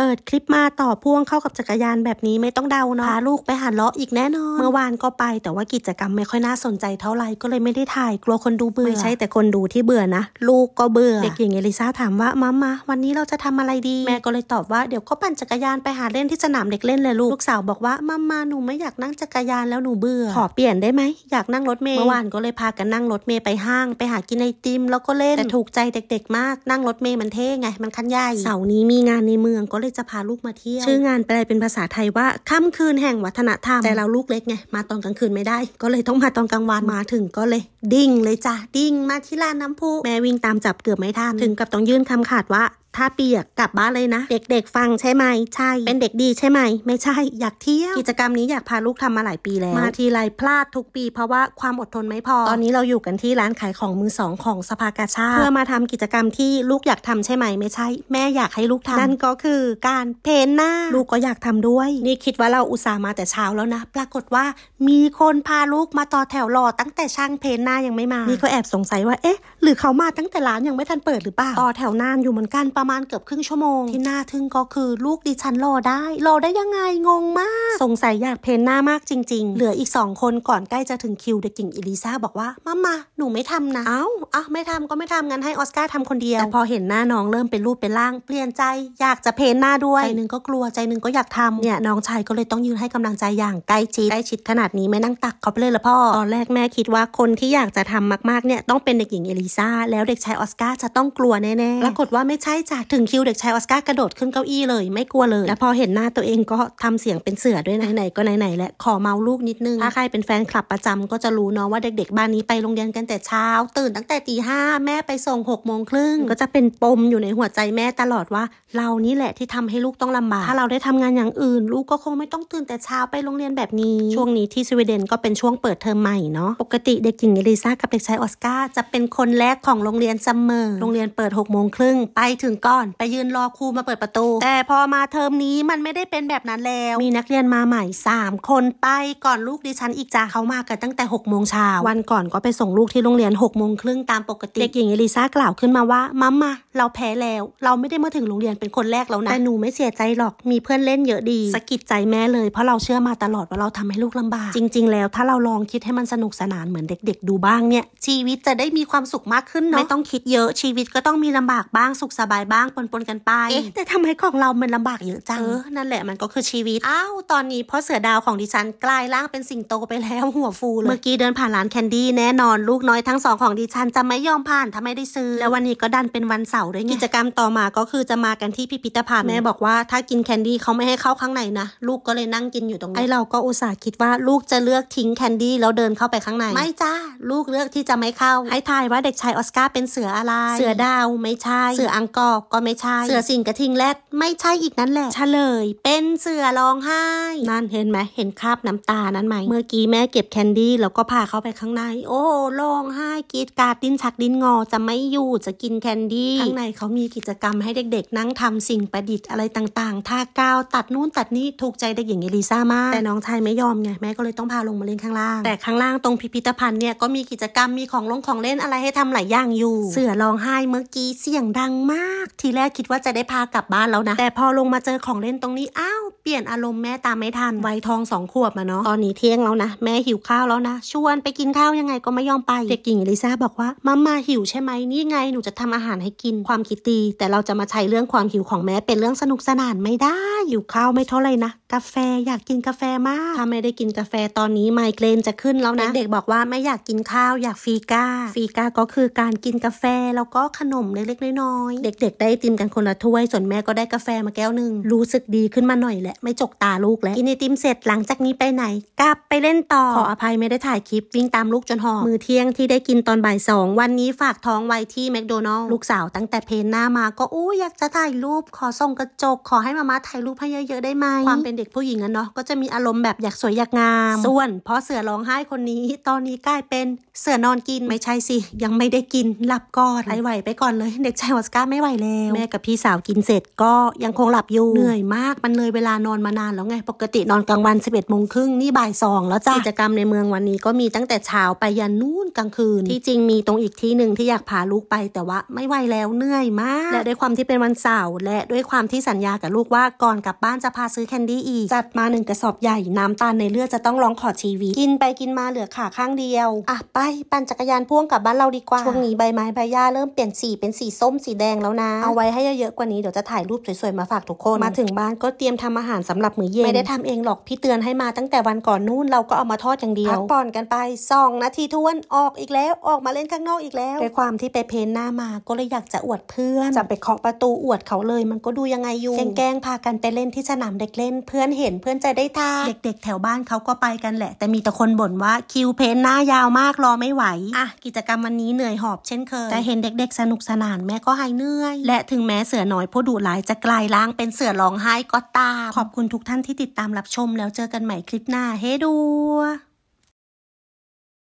เปิดคลิปมาต่อพ่วงเข้ากับจักรยานแบบนี้ไม่ต้องเดาเนาะพาลูกไปหันเลาะอีกแน่นอนเมื่อวานก็ไปแต่ว่ากิจกรรมไม่ค่อยน่าสนใจเท่าไหร่ก็เลยไม่ได้ถ่ายกลัวคนดูเบื่อไม่ใช่แต่คนดูที่เบื่อนะลูกก็เบื่อเด็กหญิงเอลิซาถามว่ามัมมาวันนี้เราจะทำอะไรดีแม่ก็เลยตอบว่าเดี๋ยวก็ปั่นจักรยานไปหาเล่นที่สนามเด็กเล่นเลยลูกลูกสาวบอกว่ามัมมาหนูไม่อยากนั่งจักรยานแล้วหนูเบื่อขอเปลี่ยนได้ไหมอยากนั่งรถเมย์เมื่อวานก็เลยพากันนั่งรถเมย์ไปห้างไปหากินไอติมแล้วก็เล่นแต่ถูกใจเด็กๆมากนั่งรถเมย์มันเท่ไงมันคันใหญ่เสาร์นี้มีงานในเมืองก็เลยจะพาลูกมาเที่ยว ชื่องานแปลเป็นภาษาไทยว่า ค่ำคืนแห่งวัฒนธรรม แต่เราลูกเล็กไง มาตอนกลางคืนไม่ได้ ก็เลยต้องมาตอนกลางวัน มาถึงก็เลย ดิ่งเลยจ้ะ ดิ่งมาที่ลานน้ำพุแม่วิ่งตามจับเกือบไม่ทันถึงกับต้องยื่นคำขาดว่าผ้าเปียกกลับบ้านเลยนะเด็กๆฟังใช่ไหมใช่เป็นเด็กดีใช่ไหม ไม่ใช่อยากเที่ยวกิจกรรมนี้อยากพาลูกทำมาหลายปีแล้วมาทีไรพลาดทุกปี เพราะว่าความอดทนไม่พอ ตอนนี้เราอยู่กันที่ร้านขายของมือสองของสภากาชาเพื่อมาทำกิจกรรมที่ลูกอยากทำใช่ไหมไม่ใช่ แม่อยากให้ลูกทำนั่นก็คือการเพ้นหน้าลูกก็อยากทำด้วย นี่คิดว่าเราอุตส่าห์มาแต่เช้าแล้วนะ ปรากฏว่ามีคนพาลูกมาต่อแถวรอตั้งแต่ช่างเพ้นหน้ายังไม่มานี่ก็แอบสงสัยว่าเอ๊ะหรือเขามาตั้งแต่ร้านยังไม่ทันเปิดหรือเปล่าต่อแถวนานอยู่เหมือนกันประมาณเกือบครึ่งชั่วโมงที่น่าทึ่งก็คือลูกดิฉันรอได้ รอได้ยังไงงงมาก สงสัยอยากเพนหน้ามากจริงๆ เหลืออีกสองคนก่อนใกล้จะถึงคิวเด็กหญิงอิลิซาบอกว่ามามา หนูไม่ทำนะเอ้าอ่ะไม่ทำก็ไม่ทำงั้นให้ออสการ์ทำคนเดียว แต่พอเห็นหน้าน้องเริ่มเป็นรูปเป็นร่าง เปลี่ยนใจ อยากจะเพนหน้าด้วยใจนึงก็กลัวใจนึงก็อยากทำเนี่ยน้องชายก็เลยต้องยืนให้กำลังใจอย่างใกล้ชิดใกล้ชิดขนาดนี้ไม่นั่งตักเขาไปเลยละพ่อตอนแรกแม่คิดว่าคนที่อยากจะทำมากๆเนี่ยต้องเป็นเด็กหญิงเอลิซาแล้วเด็กชายออสการ์จะต้องกลัวแน่ๆปรากฏว่าไม่ใช่จ้ะากถึงคิวเด็กชายออสการ์กระโดดขึ้นเก้าอี้เลย ไม่กลัวเลย และพอเห็นหน้าตัวเองก็ทำเสียงเป็นเสือด้วย ไหน ๆ ก็ไหน ๆและขอเมาลูกนิดนึง ถ้าใครเป็นแฟนคลับประจำก็จะรู้เนาะว่าเด็กๆบ้านนี้ไปโรงเรียนกันแต่เช้า ตื่นตั้งแต่ตีห้าแม่ไปส่งหกโมงครึ่งก็จะเป็นปมอยู่ในหัวใจแม่ตลอดว่า เรานี่แหละที่ทำให้ลูกต้องลำบากถ้าเราได้ทำงานอย่างอื่น ลูกก็คงไม่ต้องตื่นแต่เช้าไปโรงเรียนแบบนี้ช่วงนี้ที่สวีเดนก็เป็นช่วงเปิดเทอมใหม่เนาะปกติเด็กหญิงเอลิซากับเด็กชายออสการ์จะเป็นคนแรกของโรงเรียนเสมอ โรงเรียนเปิด6กโมงครึ่งไปถึงก่อนไปยืนรอครูมาเปิดประตู แต่พอมาเทอมนี้มันไม่ได้เป็นแบบนั้นแล้ว มีนักเรียนมาใหม่ 3 คนไปก่อนลูกดิฉันอีกจ้าเขามากันตั้งแต่6กโมงเช้าวันก่อนก็ไปส่งลูกที่โรงเรียน6กโมงครึ่งตามปกติเด็กหญิงเอลิซากล่าวขึ้นมาว่ามัมมาเราแพ้แล้ว เราไม่ได้มาถึงโรงเรียนเป็นคนแรกแล้วนะแต่หนูไม่เสียใจหรอกมีเพื่อนเล่นเยอะดีสะกิดใจแม่เลย เพราะเราเชื่อมาตลอดว่าเราทำให้ลูกลำบาก จริงๆ แล้วถ้าเราลองคิดให้มันสนุกสนานเหมือนเด็ก ๆ ดูบ้างเนี่ย ชีวิตจะได้มีความสุขมากขึ้นเนาะไม่ต้องคิดเยอะชีวิตก็ต้องมีลำบากบ้างสุขสบายบ้างปนปนกันไปแต่ทำไมของเรามันลำบากเยอะจัง เออนั่นแหละมันก็คือชีวิตอ้าว ตอนนี้พ่อเสือดาวของดิฉัน กลายร่างเป็นสิงโตไปแล้วหัวฟูเลย เมื่อกี้เดินผ่านร้านแคนดี้แน่นอน ลูกน้อยทั้งสองของดิฉัน จะไม่ยอมผ่านถ้าไม่ได้ซื้อ แล้ววันนี้ก็ดันเป็นวันเสาร์ด้วยกิจกรรมต่อมาก็คือจะมากันที่พิพิธภัณฑ์แม่บอกว่าถ้ากินแคนดี้เขาไม่ให้เข้าข้างในนะลูกก็เลยนั่งกินอยู่ตรงนี้ไอเราก็อุตส่าห์คิดว่า ลูกจะเลือกทิ้งแคนดี้แล้วเดินเข้าไปข้างในไม่จ้าลูกเลือกที่จะไม่เข้าให้ทายว่าเด็กชายออสการ์เป็นเสืออะไร เสือดาวไม่ใช่เสืออังกอรอกก็ไม่ใช่เสือสิงกระทิงแรดไม่ใช่อีกนั่นแหละเฉลย เป็นเสือร้องไห้ นั่นเห็นไหมเห็นคราบน้ำตานั้นไหมเมื่อกี้แม่เก็บแคนดี้แล้วก็พาเข้าไปข้างใน โอ้ร้องไห้กรีดกาดดิ้นชักดิ้นงอจะไม่อยู่จะกินแคนดี้ข้างในเขามีกิจกรรมให้เด็กๆ นั่งทำสิ่งประดิษฐ์อะไรต่างๆท่าก้าวตัดนู่นตัดนี่ถูกใจเด็กหญิงเอลิซามาก แต่น้องชายไม่ยอมไงแม่ก็เลยต้องพาลงมาเล่นข้างล่างแต่ข้างล่างตรงพิพิธภัณฑ์เนี่ยก็มีกิจกรรมมีของลงของเล่นอะไรให้ทำหลายอย่างอยู่ เสือร้องไห้เมื่อกี้เสียงดังมากทีแรกคิดว่าจะได้พากลับบ้านแล้วนะ แต่พอลงมาเจอของเล่นตรงนี้อ้าวเปลี่ยนอารมณ์แม่ตามไม่ทันวัยทองสองขวบมาเนาะตอนนี้เที่ยงแล้วนะ แม่หิวข้าวแล้วนะชวนไปกินข้าวยังไงก็ไม่ยอมไปเด็กหญิงลิซ่าบอกว่ามัมมาหิวใช่ไหมนี่ไง หนูจะทำอาหารให้กินความคิดดีแต่เราจะมาใช้เรื่องความหิวของแม่เป็นเรื่องสนุกสนานไม่ได้หิวข้าวไม่เท่าไหร่นะกาแฟอยากกินกาแฟมาก ถ้าไม่ได้กินกาแฟตอนนี้ไมเกรนจะขึ้นแล้วนะเด็กๆบอกว่าไม่อยากกินข้าวอยากฟีกาฟีกาก็คือการกินกาแฟแล้วก็ขนมเล็กๆน้อยๆเด็กๆได้ติมกันคนละถ้วยส่วนแม่ก็ได้กาแฟมาแก้วหนึ่งรู้สึกดีขึ้นมาหน่อยแหละไม่จกตาลูกแล้วกินไอติมเสร็จหลังจากนี้ไปไหน กลับไปเล่นต่อขออภัยไม่ได้ถ่ายคลิปวิ่งตามลูกจนหอบมือเที่ยงที่ได้กินตอนบ่ายสองวันนี้ฝากท้องไว้ที่แมคโดนัลล์ลูกสาวตั้งแต่เพนหน้ามา ก็อู้อยากจะถ่ายรูปขอส่งกระจกขอให้มาม่าถ่ายรูปให้เยอะๆได้ไหมความเป็นเด็กผู้หญิงอะเนาะก็จะมีอารมณ์แบบอยากสวยอยากงามส่วน เพราะเสือร้องไห้คนนี้ตอนนี้กลายเป็นเสือนอนกินไม่ใช่สิยังไม่ได้กินหลับก่อนไอไหวไปก่อนเลย เด็กชายออสการ์ไม่ไหวแล้วแม่กับพี่สาวกินเสร็จก็ยังคงหลับอยู่เหนื่อยมากมันเลยเวลานอนมานานแล้วไง ปกตินอนกลางวัน 11บเอ็ดโมงครึ่งนี่บ่ายสองแล้วจ้ากิจกรรมในเมืองวันนี้ ก็มีตั้งแต่เช้าไปยันนู่นกลางคืน ที่จริงมีตรงอีกที่หนึ่งที่อยากพาลูกไปแต่ว่าไม่ไหวแล้วเหนื่อยมากและด้วยความที่เป็นวันเสาร์และด้วยความที่สัญญากับลูกว่าก่อนกลับบ้านจะพาซื้อแคนดี้อีกจัดมาหนึ่งกระสอบใหญ่น้ำตาลในเลือดจะต้องร้องขอชีวิต กินไปกินมาเหลือขาข้างเดียว อ่ะไปปั่นจักรยานพ่วงกลับบ้านเราดีกว่าช่วงนี้ใบไม้ ใบหญ้าเริ่มเปลี่ยนสีเป็นสีส้มสีแดงแล้วนะ เอาไว้ให้เยอะๆกว่านี้ เดี๋ยวจะถ่ายรูปสวยๆมาฝากทุกคน มาถึงบ้านก็เตรียมทำอาหารสำหรับมื้อเย็นไม่ได้ทำเองหรอกพี่เตือนให้มา ตั้งแต่วันก่อนนู่นเราก็เอามาทอดอย่างเดียวพักผ่อนกันไป2นาทีทวนออกอีกแล้วออกมาเล่นข้างนอกอีกแล้วด้วยความที่ไปเพนหน้ามา ก็เลยอยากจะอวดเพื่อนจะไปเคาะประตูอวดเขาเลย มันก็ดูยังไงอยู่แกล้งพากันไปเล่นที่สนามเด็กเล่นเพื่อพื่อนเห็นเพื่อนจะได้ทาเด็กๆแถวบ้านเขาก็ไปกันแหละ แต่มีแต่คนบ่นว่า คิวเพนหน้ายาวมากรอไม่ไหวอ่ะ กิจกรรมวันนี้เหนื่อยหอบเช่นเคยแต่เห็นเด็กๆสนุกสนานแม่ก็หายเหนื่อย และถึงแม้เสือน้อยผู้ดุร้ายจะกลายร่างเป็นเสือร้องไห้ก็ตามขอบคุณทุกท่านที่ติดตามรับชม แล้วเจอกันใหม่คลิปหน้าเฮ้ดู